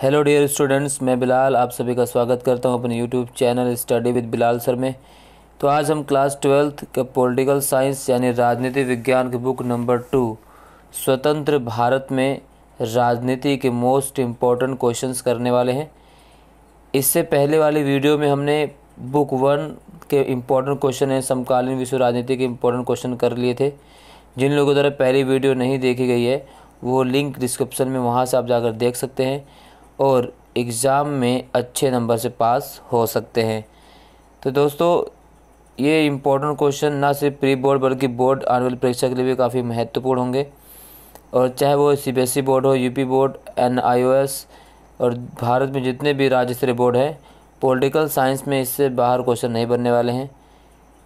hello dear students मैं बिलाल आप सभी का स्वागत करता हूं अपने YouTube channel study with Bilal sir में तो आज हम क्लास ट्वेल्थ के पॉलिटिकल साइंस यानी राजनीति विज्ञान की बुक नंबर टू स्वतंत्र भारत में राजनीति के मोस्ट इम्पॉर्टेंट क्वेश्चंस करने वाले हैं इससे पहले वाली वीडियो में हमने बुक वन के इम्पोर्टेंट क्वेश्चन हैं समकालीन विश्व राजनीति के इम्पोर्टेंट क्वेश्चन कर लिए थे जिन लोगों द्वारा पहली वीडियो नहीं देखी गई है वो लिंक डिस्क्रिप्शन में वहाँ से आप जाकर देख सकते हैं और एग्ज़ाम में अच्छे नंबर से पास हो सकते हैं तो दोस्तों ये इम्पोर्टेंट क्वेश्चन ना सिर्फ प्री बोर्ड बल्कि बोर्ड आने वाली परीक्षा के लिए भी काफ़ी महत्वपूर्ण होंगे और चाहे वो सीबीएसई बोर्ड e हो यूपी बोर्ड एन और भारत में जितने भी राज्य स्तरीय बोर्ड हैं पॉलिटिकल साइंस में इससे बाहर क्वेश्चन नहीं बनने वाले हैं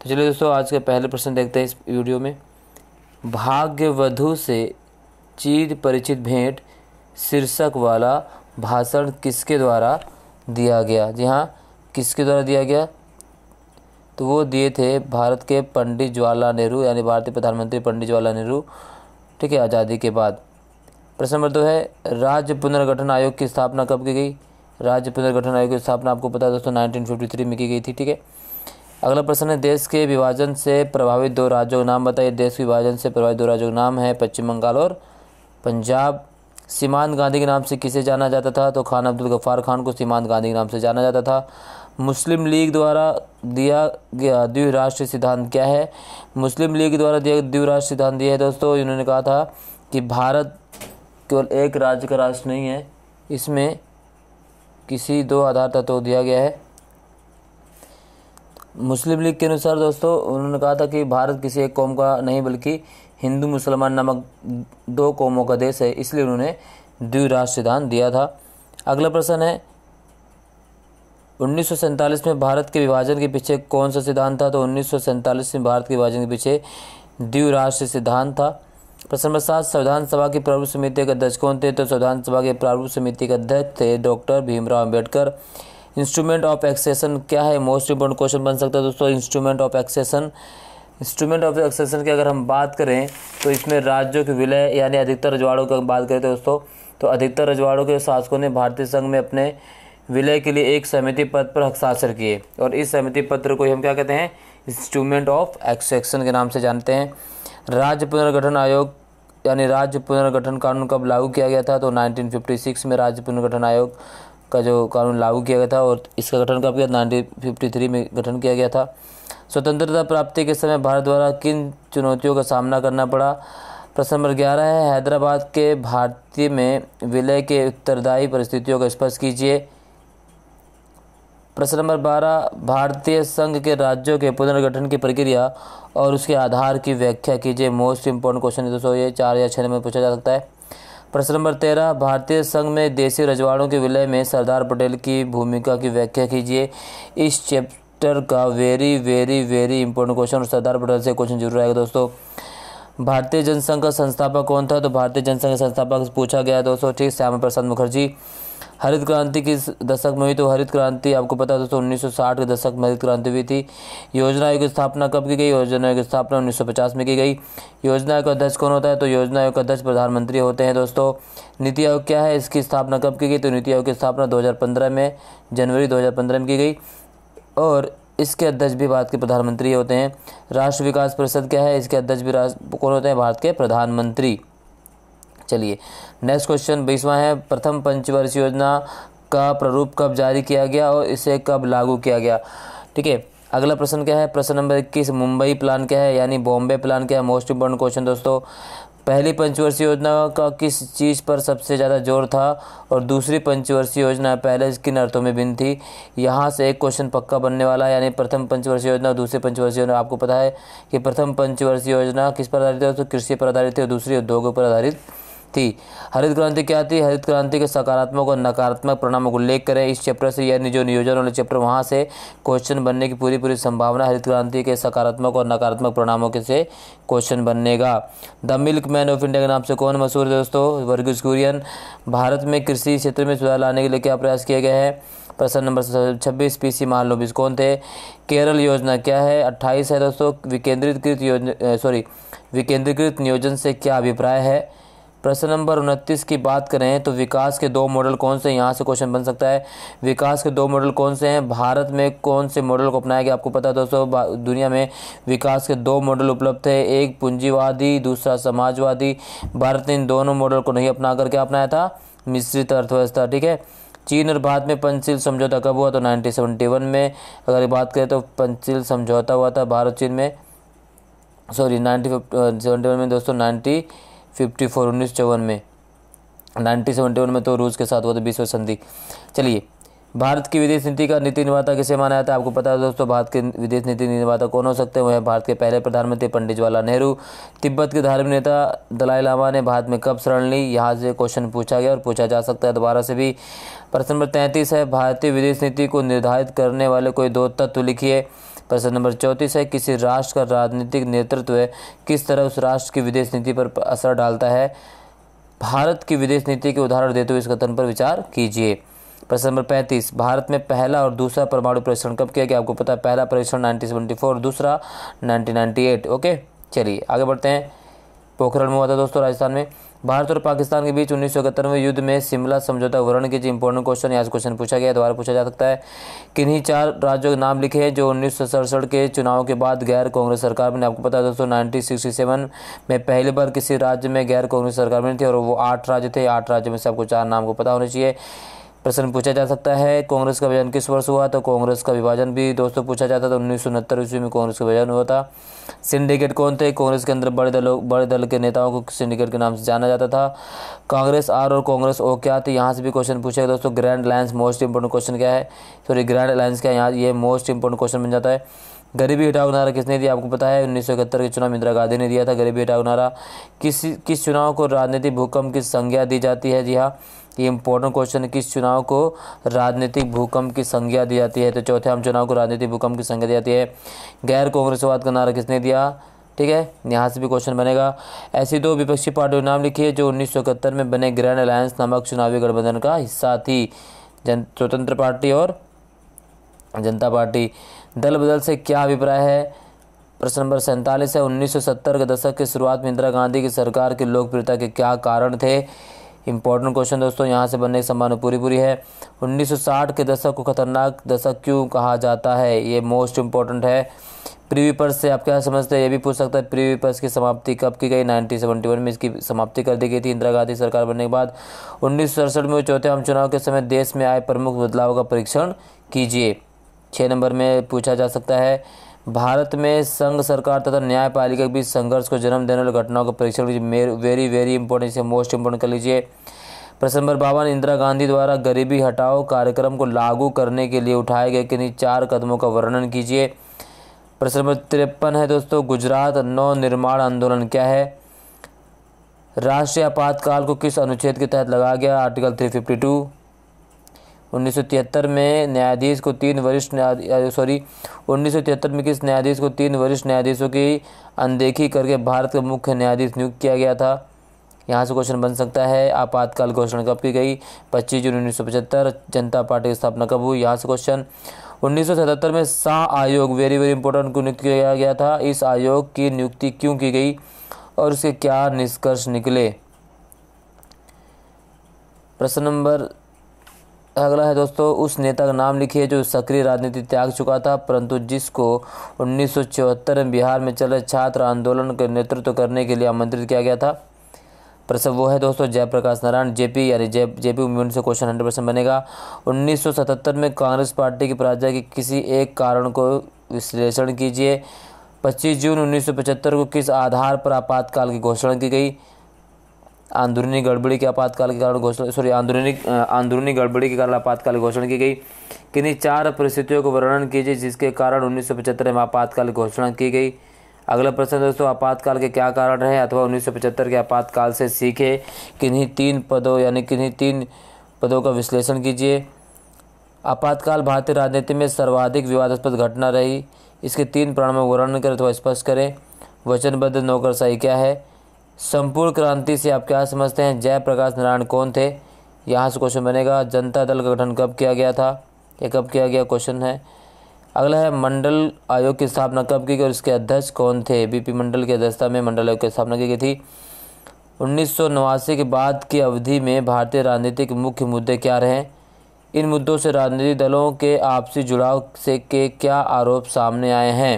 तो चलिए दोस्तों आज का पहले प्रश्न देखते हैं इस वीडियो में भाग्यवधु से चीर परिचित भेंट शीर्षक वाला भाषण किसके द्वारा दिया गया जी हाँ किसके द्वारा दिया गया तो वो दिए थे भारत के पंडित जवाहरलाल नेहरू यानी भारतीय प्रधानमंत्री पंडित जवाहरलाल नेहरू ठीक है आज़ादी के बाद प्रश्न नंबर दो है राज्य पुनर्गठन आयोग की स्थापना कब की गई राज्य पुनर्गठन आयोग की स्थापना आपको पता है दोस्तों नाइनटीन में की गई थी ठीक है अगला प्रश्न है देश के विभाजन से प्रभावित दो राज्यों का नाम बताइए देश के विभाजन से प्रभावित दो राज्यों का नाम है पश्चिम बंगाल और पंजाब सीमांत गांधी के नाम से किसे जाना जाता था तो खान अब्दुल गफ्फार खान को सीमांत गांधी के नाम से जाना जाता था मुस्लिम लीग द्वारा दिया गया द्विराष्ट्रीय सिद्धांत क्या है मुस्लिम लीग द्वारा दिया द्विराष्ट्र सिद्धांत दिया है दोस्तों इन्होंने कहा था कि भारत केवल एक राज्य का राष्ट्र नहीं है इसमें किसी दो आधार तत्व तो दिया गया है मुस्लिम लीग के अनुसार दोस्तों उन्होंने कहा था कि भारत किसी एक कौम का नहीं बल्कि हिंदू मुसलमान नामक दो कौमों का देश है इसलिए उन्होंने द्विराष्ट्र सिद्धांत दिया था अगला प्रश्न है उन्नीस में भारत के विभाजन के पीछे कौन सा सिद्धांत था तो उन्नीस में भारत के विभाजन के पीछे द्विराष्ट्र सिद्धांत था प्रश्न नंबर सात संविधान सभा की प्रारूप समिति के अध्यक्ष कौन थे तो संविधान सभा के प्रारूप समिति के अध्यक्ष थे doctor Bhimrao Ambedkar instrument of accession क्या है मोस्ट इंपॉर्टेंट क्वेश्चन बन सकता है दोस्तों instrument of accession instrument of accession की अगर हम बात करें तो इसमें राज्यों के विलय यानी अधिकतर रजवाड़ों की बात करें तो दोस्तों तो अधिकतर रजवाड़ों के शासकों ने भारतीय संघ में अपने विलय के लिए एक समिति पद पर हस्ताक्षर किए और इस समिति पत्र को हम क्या कहते हैं इंस्ट्रूमेंट ऑफ एक्सेक्शन के नाम से जानते हैं राज्य पुनर्गठन आयोग यानी राज्य पुनर्गठन कानून कब लागू किया गया था तो 1956 में राज्य पुनर्गठन आयोग का जो कानून लागू किया गया था और इसका गठन कब किया नाइनटीन फिफ्टी थ्री में गठन किया गया था स्वतंत्रता प्राप्ति के समय भारत द्वारा किन चुनौतियों का सामना करना पड़ा प्रश्न नंबर ग्यारह है हैदराबाद के भारतीय में विलय के उत्तरदायी परिस्थितियों का स्पष्ट कीजिए प्रश्न नंबर बारह भारतीय संघ के राज्यों के पुनर्गठन की प्रक्रिया और उसके आधार की व्याख्या कीजिए मोस्ट इम्पोर्टेंट क्वेश्चन है दोस्तों ये चार या छः में पूछा जा सकता है प्रश्न नंबर तेरह भारतीय संघ में देशी रजवाड़ों के विलय में सरदार पटेल की भूमिका की व्याख्या कीजिए इस चैप्टर का very very very important question और सरदार पटेल से क्वेश्चन जरूर आएगा दोस्तों भारतीय जनसंघ का संस्थापक कौन था तो भारतीय जनसंघ का संस्थापक पूछा गया दोस्तों ठीक श्यामा प्रसाद मुखर्जी हरित क्रांति किस दशक में हुई तो हरित क्रांति आपको पता है दोस्तों तो उन्नीस के दशक में हरित क्रांति हुई थी योजना आयोग की स्थापना कब की गई योजना आयोग की स्थापना 1950 में की गई योजना आयोग का अध्यक्ष कौन होता है तो योजना आयोग का अध्यक्ष प्रधानमंत्री होते हैं दोस्तों नीति आयोग क्या है इसकी स्थापना कब की गई तो नीति आयोग की स्थापना दो में जनवरी दो में की गई और इसके अध्यक्ष भी भारत के प्रधानमंत्री होते हैं राष्ट्र विकास परिषद क्या है इसके अध्यक्ष भी कौन होते हैं भारत के प्रधानमंत्री चलिए नेक्स्ट क्वेश्चन बीसवा है प्रथम पंचवर्ष योजना का प्रारूप कब जारी किया गया और इसे कब लागू किया गया ठीक है अगला प्रश्न क्या है प्रश्न नंबर इक्कीस मुंबई प्लान क्या है यानी बॉम्बे प्लान क्या है मोस्ट इम्पोर्टेंट क्वेश्चन दोस्तों पहली पंचवर्षीय योजना का किस चीज़ पर सबसे ज़्यादा जोर था और दूसरी पंचवर्षीय योजना पहले किन अर्थों में भिन्न थी यहाँ से एक क्वेश्चन पक्का बनने वाला है यानी प्रथम पंचवर्षीय योजना और दूसरी पंचवर्षीय योजना आपको पता है कि प्रथम पंचवर्षीय योजना किस पर आधारित है तो कृषि पर आधारित थी और दूसरी उद्योगों पर आधारित थी हरित क्रांति क्या थी हरित क्रांति के सकारात्मक और नकारात्मक परिणामों का उल्लेख करें इस चैप्टर से यानी जो नियोजन वाले चैप्टर वहाँ से क्वेश्चन बनने की पूरी पूरी संभावना हरित क्रांति के सकारात्मक और नकारात्मक परिणामों के से क्वेश्चन बनेगा the milk man of India के नाम से कौन मशहूर है दोस्तों वर्गीज कुरियन भारत में कृषि क्षेत्र में सुधार लाने के लिए क्या प्रयास किए गए हैं प्रश्न नंबर छब्बीस पी सी महालोबिस कौन थे केरल योजना क्या है अट्ठाईस है दोस्तों विकेंद्रीकृत योजना सॉरी विकेंद्रीकृत नियोजन से क्या अभिप्राय है प्रश्न नंबर उनतीस की बात करें तो विकास के दो मॉडल कौन से यहाँ से क्वेश्चन बन सकता है विकास के दो मॉडल कौन से हैं भारत में कौन से मॉडल को अपनाया गया आपको पता है दोस्तों दुनिया में विकास के दो मॉडल उपलब्ध थे एक पूंजीवादी दूसरा समाजवादी भारत ने इन दोनों मॉडल को नहीं अपना करके अपनाया था मिश्रित अर्थव्यवस्था ठीक है चीन और भारत में पंचशील समझौता कब हुआ तो नाइनटीन में अगर बात करें तो पंचशील समझौता हुआ था भारत चीन में सॉरी नाइनटीन में दोस्तों नाइन्टी फिफ्टी फोर उन्नीस चौवन में नाइनटीन सेवेंटी वन में तो रूस के साथ हुआ था बीसवें संधि चलिए भारत की विदेश नीति का नीति निर्माता किसे माना जाता है आपको पता है दोस्तों भारत के विदेश नीति निर्माता कौन हो सकते हैं वह भारत के पहले प्रधानमंत्री पंडित जवाहरलाल नेहरू तिब्बत के धार्मिक नेता दलाई लामा ने भारत में कब शरण ली यहाँ से क्वेश्चन पूछा गया और पूछा जा सकता है दोबारा से भी प्रश्न नंबर तैंतीस है भारतीय विदेश नीति को निर्धारित करने वाले कोई दो तत्व लिखिए प्रश्न नंबर चौंतीस है किसी राष्ट्र का राजनीतिक नेतृत्व किस तरह उस राष्ट्र की विदेश नीति पर असर डालता है भारत की विदेश नीति के उदाहरण देते हुए इस कथन पर विचार कीजिए प्रश्न नंबर पैंतीस भारत में पहला और दूसरा परमाणु परीक्षण कब किया गया आपको पता है पहला परीक्षण 1974 और दूसरा एट ओके चलिए आगे बढ़ते हैं पोखरण में हुआ था दोस्तों राजस्थान में भारत और पाकिस्तान के बीच उन्नीस में युद्ध में शिमला समझौता वर्ण के जो इम्पोर्टेंट क्वेश्चन आज क्वेश्चन पूछा गया दोबारा पूछा जा सकता है किन्हीं चार राज्यों के नाम लिखे हैं जो उन्नीस के चुनाव के बाद गैर कांग्रेस सरकार में आपको पता है दोस्तों नाइनटीन में पहली बार किसी राज्य में गैर कांग्रेस सरकार बनी थी और वो आठ राज्य थे आठ राज्यों में से आपको चार नाम को पता होना चाहिए प्रश्न पूछा जा सकता है कांग्रेस का विभाजन किस वर्ष हुआ तो कांग्रेस का विभाजन भी दोस्तों पूछा जाता था तो उन्नीस सौ उनहत्तर ईस्वी में कांग्रेस का विभाजन हुआ था सिंडिकेट कौन थे कांग्रेस के अंदर बड़े दलों बड़े दल के नेताओं को सिंडिकेट के नाम से जाना जाता था कांग्रेस आर और कांग्रेस ओ क्या थे यहाँ से भी क्वेश्चन पूछेगा दोस्तों grand alliance most important question क्या है सॉरी ग्रैंड अलायंस क्या यहाँ ये मोस्ट इंपॉर्टेंट क्वेश्चन बन जाता है गरीबी हटाओ नारा किसने दिया आपको पता है उन्नीस सौ इकहत्तर के चुनाव इंदिरा गांधी ने दिया था गरीबी हटाओ नारा किस किस चुनाव को राजनीतिक भूकंप की संज्ञा दी जाती है जी हाँ ये इंपॉर्टेंट क्वेश्चन है किस चुनाव को राजनीतिक भूकंप की संज्ञा दी जाती है तो चौथे हम चुनाव को राजनीतिक भूकंप की संज्ञा दी जाती है गैर कांग्रेसवाद का नारा किसने दिया ठीक है यहाँ से भी क्वेश्चन बनेगा ऐसी दो विपक्षी पार्टियों नाम नाम है जो उन्नीस में बने ग्रैंड अलायंस नामक चुनावी गठबंधन का हिस्सा थी जन स्वतंत्र पार्टी और जनता पार्टी दल बदल से क्या अभिप्राय है प्रश्न नंबर सैंतालीस है 1970 के दशक की शुरुआत में इंदिरा गांधी की सरकार की लोकप्रियता के क्या कारण थे इंपॉर्टेंट क्वेश्चन दोस्तों यहाँ से बनने की संभावना पूरी पूरी है 1960 के दशक को खतरनाक दशक क्यों कहा जाता है ये मोस्ट इंपॉर्टेंट है प्रीविपर्स से आप क्या समझते हैं ये भी पूछ सकता है प्रीविपर्स की समाप्ति कब की गई 1971 में इसकी समाप्ति कर दी गई थी इंदिरा गांधी सरकार बनने के बाद उन्नीस में चौथे आम चुनाव के समय देश में आए प्रमुख बदलाव का परीक्षण कीजिए छः नंबर में पूछा जा सकता है भारत में संघ सरकार तथा न्यायपालिका के बीच संघर्ष को जन्म देने वाली घटनाओं का परीक्षण कीजिए वेरी वेरी इंपॉर्टेंट इसे मोस्ट इंपॉर्टेंट कर लीजिए प्रश्न नंबर बावन इंदिरा गांधी द्वारा गरीबी हटाओ कार्यक्रम को लागू करने के लिए उठाए गए किन्हीं चार कदमों का वर्णन कीजिए प्रश्न नंबर तिरपन है दोस्तों गुजरात नव निर्माण आंदोलन क्या है राष्ट्रीय आपातकाल को किस अनुच्छेद के तहत लगाया गया आर्टिकल थ्री फिफ्टी टू 1973 में न्यायाधीश को तीन वरिष्ठ न्यायाधीश सॉरी 1973 में किस न्यायाधीश को तीन वरिष्ठ न्यायाधीशों की अनदेखी करके भारत का मुख्य न्यायाधीश नियुक्त किया गया था यहाँ से क्वेश्चन बन सकता है आपातकाल घोषणा कब की गई 25 जून 1975 जनता पार्टी की स्थापना कब हुई यहाँ से क्वेश्चन उन्नीस में शाह आयोग वेरी वेरी इंपॉर्टेंट को नियुक्त किया गया था इस आयोग की नियुक्ति क्यों की गई और उसके क्या निष्कर्ष निकले प्रश्न नंबर अगला है दोस्तों उस नेता का नाम लिखिए जो सक्रिय राजनीति त्याग चुका था परंतु जिसको उन्नीस में बिहार में चले छात्र आंदोलन का नेतृत्व करने के लिए आमंत्रित किया गया था प्रश्न वो है दोस्तों जयप्रकाश नारायण जेपी यानी जय जेपी उम्मीद से क्वेश्चन हंड्रेड परसेंट बनेगा 1977 में कांग्रेस पार्टी की पराजय के किसी एक कारण को विश्लेषण कीजिए 25 जून 1975 को किस आधार पर आपातकाल की घोषणा की गई अंदरूनी गड़बड़ी के आपातकाल के कारण घोषणा सॉरी अंदरूनी अंदरूनी गड़बड़ी के कारण आपातकाल घोषणा की गई किन्हीं चार परिस्थितियों को वर्णन कीजिए जिसके कारण उन्नीस में आपातकाल घोषणा की गई अगला प्रश्न दोस्तों आपातकाल के क्या कारण है अथवा उन्नीस के आपातकाल से सीखे किन्हीं तीन पदों यानी किन्हीं तीन पदों का विश्लेषण कीजिए आपातकाल भारतीय राजनीति में सर्वाधिक विवादास्पद घटना रही इसके तीन प्राणों में वर्णन करें अथवा स्पष्ट करें वचनबद्ध नौकरशाही क्या है संपूर्ण क्रांति से आप क्या समझते हैं जयप्रकाश नारायण कौन थे यहाँ से क्वेश्चन बनेगा जनता दल का गठन कब किया गया था यह कब किया गया क्वेश्चन है अगला है मंडल आयोग की स्थापना कब की गई और इसके अध्यक्ष कौन थे बीपी मंडल की अध्यक्षता में मंडल आयोग की स्थापना की गई थी उन्नीस के बाद की अवधि में भारतीय राजनीति के मुख्य मुद्दे क्या रहे इन मुद्दों से राजनीतिक दलों के आपसी जुड़ाव से के क्या आरोप सामने आए हैं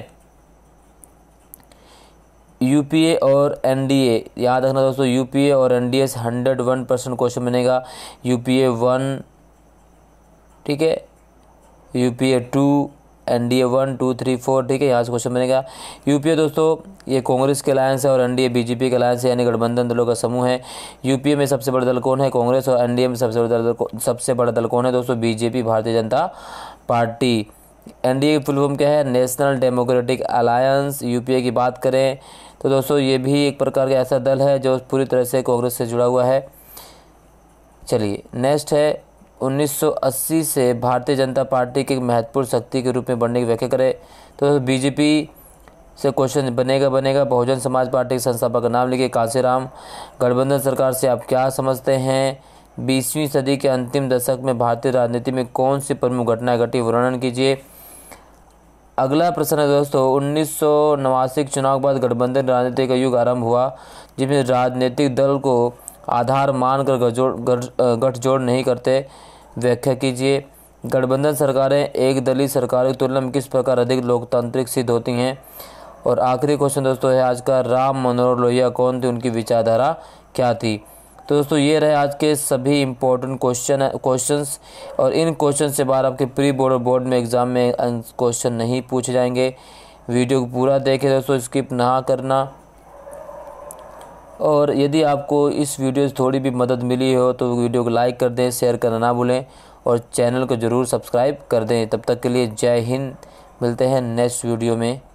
यूपीए और एनडीए याद रखना दोस्तों यूपीए और एनडीए से हंड्रेड वन परसेंट क्वेश्चन बनेगा यूपीए वन ठीक है UPA two N D A one two three four ठीक है यहाँ से क्वेश्चन बनेगा यूपीए दोस्तों ये कांग्रेस के अलायंस है और एनडीए बीजेपी के अलायंस है यानी गठबंधन दलों का समूह है यूपीए में सबसे बड़ा दल कौन है कांग्रेस और एनडीए में सबसे बड़ा दल सबसे बड़ा दल कौन है दोस्तों BJP Bharatiya Janata party NDA की फुल फॉर्म क्या है नेशनल डेमोक्रेटिक अलायंस यूपीए की बात करें तो दोस्तों ये भी एक प्रकार का ऐसा दल है जो पूरी तरह से कांग्रेस से जुड़ा हुआ है चलिए नेक्स्ट है 1980 से भारतीय जनता पार्टी की महत्वपूर्ण शक्ति के रूप में बढ़ने की व्याख्या करें तो बीजेपी से क्वेश्चन बनेगा बनेगा बहुजन समाज पार्टी के संस्थापक का नाम लिखे कांसीराम गठबंधन सरकार से आप क्या समझते हैं बीसवीं सदी के अंतिम दशक में भारतीय राजनीति में कौन सी प्रमुख घटना घटी वर्णन कीजिए अगला प्रश्न है दोस्तों उन्नीस के चुनाव के बाद गठबंधन राजनीति का युग आरंभ हुआ जिसमें राजनीतिक दल को आधार मानकर गठजोड़ गठजोड़ नहीं करते व्याख्या कीजिए गठबंधन सरकारें एक दलीय सरकार की तुलना में किस प्रकार अधिक लोकतांत्रिक सिद्ध होती हैं और आखिरी क्वेश्चन दोस्तों है आज का राम मनोहर लोहिया कौन थे उनकी विचारधारा क्या थी तो दोस्तों ये रहे आज के सभी इम्पोर्टेंट क्वेश्चन क्वेश्चंस और इन क्वेश्चन से बाहर आपके प्री बोर्ड और बोर्ड में एग्ज़ाम में क्वेश्चन नहीं पूछे जाएंगे वीडियो को पूरा देखें दोस्तों स्किप ना करना और यदि आपको इस वीडियो से थोड़ी भी मदद मिली हो तो वीडियो को लाइक कर दें शेयर करना ना भूलें और चैनल को ज़रूर सब्सक्राइब कर दें तब तक के लिए जय हिंद मिलते हैं नेक्स्ट वीडियो में